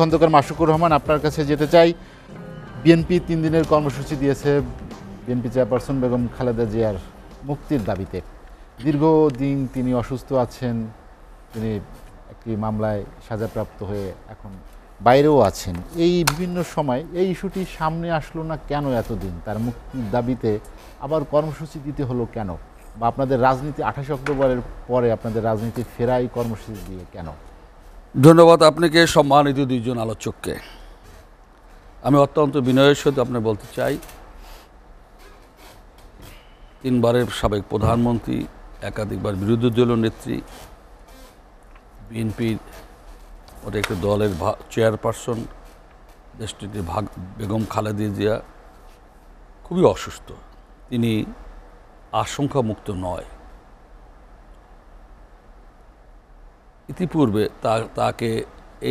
খন্দকার মাসুকুর রহমান আপনার কাছে যেতে চাই বিএনপি তিন দিনের কর্মসূচি দিয়েছে বিএনপি চেয়ারপারসন বেগম খালেদা জিয়ার মুক্তির দাবিতে দীর্ঘদিন তিনি অসুস্থ আছেন তিনি একটি মামলায় সাজাপ্রাপ্ত হয়ে এখন বাইরেও আছেন এই বিভিন্ন সময় এই ইস্যুটি সামনে আসলো না কেন এতদিন তার মুক্তির দাবিতে আবার কর্মসূচি দিতে হলো কেন বা আপনাদের রাজনীতি আঠাশ অক্টোবরের পরে আপনাদের রাজনীতি ফেরাই কর্মসূচি দিয়ে কেন ধন্যবাদ আপনাকে সম্মানিত দুইজন আলোচককে আমি অত্যন্ত বিনয়ের সাথে আপনি বলতে চাই তিনবারের সাবেক প্রধানমন্ত্রী একাধিকবার বিরোধী দলীয় নেত্রী বিএনপির ওটা একটি দলের চেয়ারপারসন দেশটিতে ভাগ বেগম খালেদি জিয়া খুবই অসুস্থ তিনি আশঙ্কামুক্ত নয় ইতিপূর্বে তা তাকে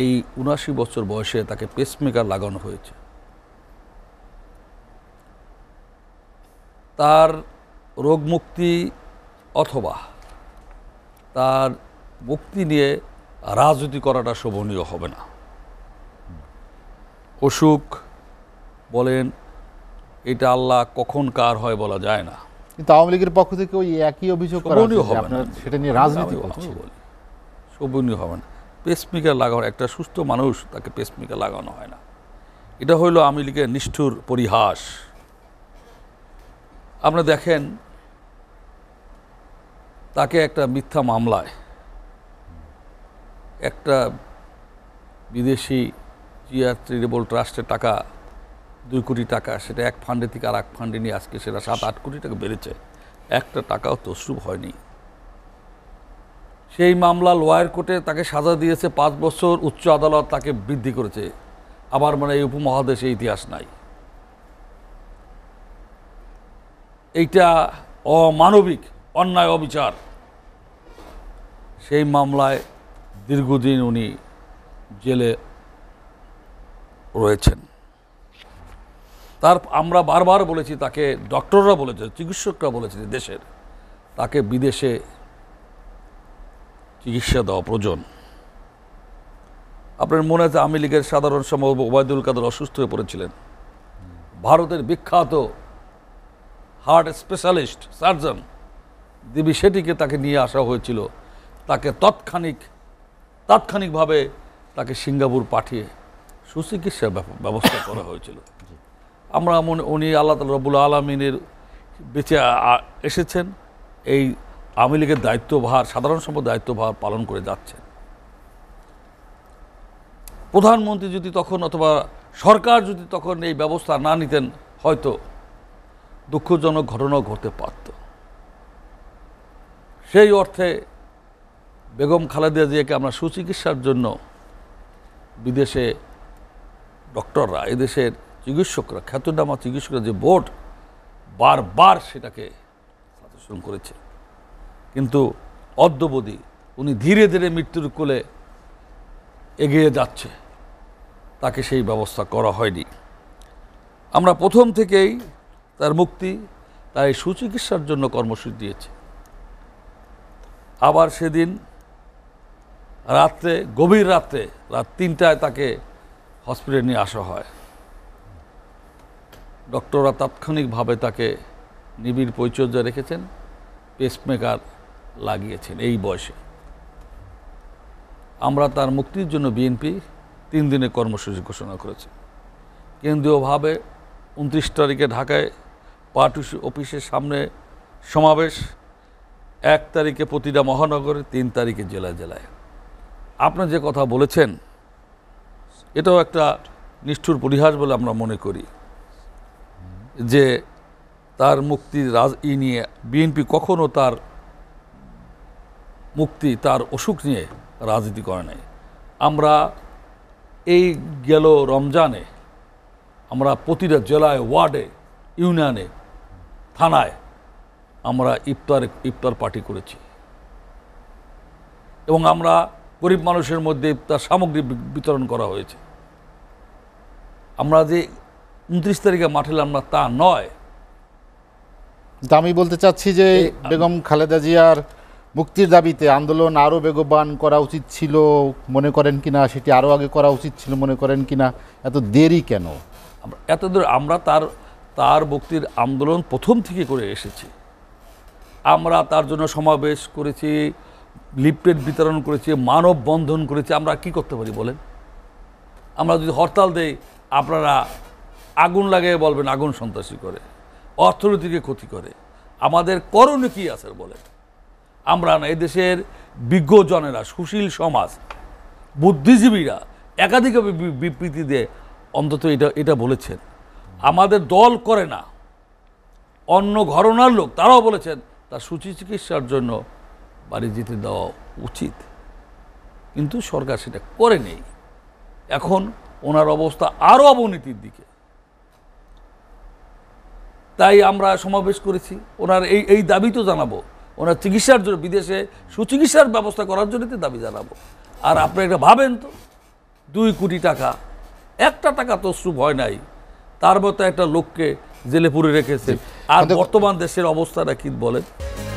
এই উনাশি বছর বয়সে তাকে পেসমেকার লাগানো হয়েছে তার রোগমুক্তি অথবা তার মুক্তি নিয়ে রাজনীতি করাটা শোভনীয় হবে না অসুখ বলেন এটা আল্লাহ কখন কার হয় বলা যায় না কিন্তু আওয়ামী লীগের পক্ষ থেকে ওই একই অভিযোগ সেটা নিয়ে রাজনীতি করছে শোভনীয় হবে না পেসমেকার লাগানো একটা সুস্থ মানুষ তাকে মেকার লাগানো হয় না এটা হইল আমি লীগের নিষ্ঠুর পরিহাস আপনি দেখেন তাকে একটা মিথ্যা মামলায় একটা বিদেশি জিআর ট্রেডেবল ট্রাস্টের টাকা দুই কোটি টাকা সেটা এক ফান্ডে থেকে আর এক ফান্ডে নিয়ে আজকে সেটা সাত আট কোটি টাকা বেড়েছে একটা টাকাও তসরুপ হয়নি সেই মামলা লোয়ার কোর্টে তাকে সাজা দিয়েছে পাঁচ বছর উচ্চ আদালত তাকে বৃদ্ধি করেছে আবার মানে এই উপমহাদেশে ইতিহাস নাই এইটা অমানবিক অন্যায় অবিচার সেই মামলায় দীর্ঘদিন উনি জেলে রয়েছেন তার আমরা বারবার বলেছি তাকে ডক্টররা বলেছে চিকিৎসকরা বলেছে দেশের তাকে বিদেশে চিকিৎসা দেওয়া প্রয়োজন আপনার মনে আছে আওয়ামী লীগের সাধারণ সম্ভব ওবায়দুল কাদের অসুস্থ হয়ে পড়েছিলেন ভারতের বিখ্যাত হার্ট স্পেশালিস্ট সার্জন দিবি সেটিকে তাকে নিয়ে আসা হয়েছিল তাকে তৎক্ষণিক তাৎক্ষণিকভাবে তাকে সিঙ্গাপুর পাঠিয়ে সুচিকিৎসার ব্যবস্থা করা হয়েছিল আমরা মনে উনি আল্লাহ তাল রবুল আলমিনের বেঁচে এসেছেন এই আওয়ামী লীগের দায়িত্বভার সাধারণ সম্পদ দায়িত্বভার পালন করে যাচ্ছেন প্রধানমন্ত্রী যদি তখন অথবা সরকার যদি তখন এই ব্যবস্থা না নিতেন হয়তো দুঃখজনক ঘটনাও ঘটতে পারত সেই অর্থে বেগম খালেদা জিয়াকে আমরা সুচিকিৎসার জন্য বিদেশে ডক্টররা এদেশের চিকিৎসকরা খ্যাতনামা চিকিৎসকরা যে বোর্ড বারবার সেটাকে শাসন করেছে কিন্তু অদ্যবধি উনি ধীরে ধীরে মৃত্যুর কোলে এগিয়ে যাচ্ছে তাকে সেই ব্যবস্থা করা হয়নি আমরা প্রথম থেকেই তার মুক্তি তার এই সুচিকিৎসার জন্য কর্মসূচি দিয়েছি আবার সেদিন রাত্রে গভীর রাত্রে রাত তিনটায় তাকে হসপিটালে নিয়ে আসা হয় ডক্টররা তাৎক্ষণিকভাবে তাকে নিবিড় পরিচর্যা রেখেছেন পেসমেকার লাগিয়েছেন এই বয়সে আমরা তার মুক্তির জন্য বিএনপি তিন দিনের কর্মসূচি ঘোষণা করেছে কেন্দ্রীয়ভাবে উনত্রিশ তারিখে ঢাকায় পার্টি অফিসের সামনে সমাবেশ এক তারিখে প্রতিটা মহানগরে তিন তারিখে জেলা জেলায় আপনার যে কথা বলেছেন এটাও একটা নিষ্ঠুর পরিহাস বলে আমরা মনে করি যে তার মুক্তির রাজ ই নিয়ে বিএনপি কখনও তার মুক্তি তার অসুখ নিয়ে রাজনীতি করে নাই আমরা এই গেল রমজানে আমরা প্রতিটা জেলায় ওয়ার্ডে ইউনিয়নে থানায় আমরা ইফতার ইফতার পার্টি করেছি এবং আমরা গরিব মানুষের মধ্যে ইফতার সামগ্রী বিতরণ করা হয়েছে আমরা যে উনত্রিশ তারিখে মাঠে আমরা তা নয় আমি বলতে চাচ্ছি যে বেগম খালেদা জিয়ার মুক্তির দাবিতে আন্দোলন আরও বেগবান করা উচিত ছিল মনে করেন কিনা সেটি আরও আগে করা উচিত ছিল মনে করেন কিনা এত দেরি কেন এত দূর আমরা তার তার মুক্তির আন্দোলন প্রথম থেকে করে এসেছি আমরা তার জন্য সমাবেশ করেছি লিপ্টেড বিতরণ করেছি মানব বন্ধন করেছি আমরা কি করতে পারি বলেন আমরা যদি হরতাল দেই আপনারা আগুন লাগিয়ে বলবেন আগুন সন্ত্রাসী করে অর্থনীতিকে ক্ষতি করে আমাদের করণে কী আছে বলেন আমরা না এদেশের বিজ্ঞজনেরা সুশীল সমাজ বুদ্ধিজীবীরা একাধিক বিবৃতি দিয়ে অন্তত এটা এটা বলেছেন আমাদের দল করে না অন্য ঘরনার লোক তারাও বলেছেন তার সুচিকিৎসার জন্য বাড়ি যেতে দেওয়া উচিত কিন্তু সরকার সেটা করে নেই এখন ওনার অবস্থা আরও অবনীতির দিকে তাই আমরা সমাবেশ করেছি ওনার এই এই দাবি তো জানাবো ওনার চিকিৎসার জন্য বিদেশে সুচিকিৎসার ব্যবস্থা করার জন্য দাবি জানাবো আর আপনি একটা ভাবেন তো দুই কোটি টাকা একটা টাকা তো শুভ হয় নাই তার মতো একটা লোককে জেলে পুরে রেখেছে আর মানে বর্তমান দেশের অবস্থাটা কি বলেন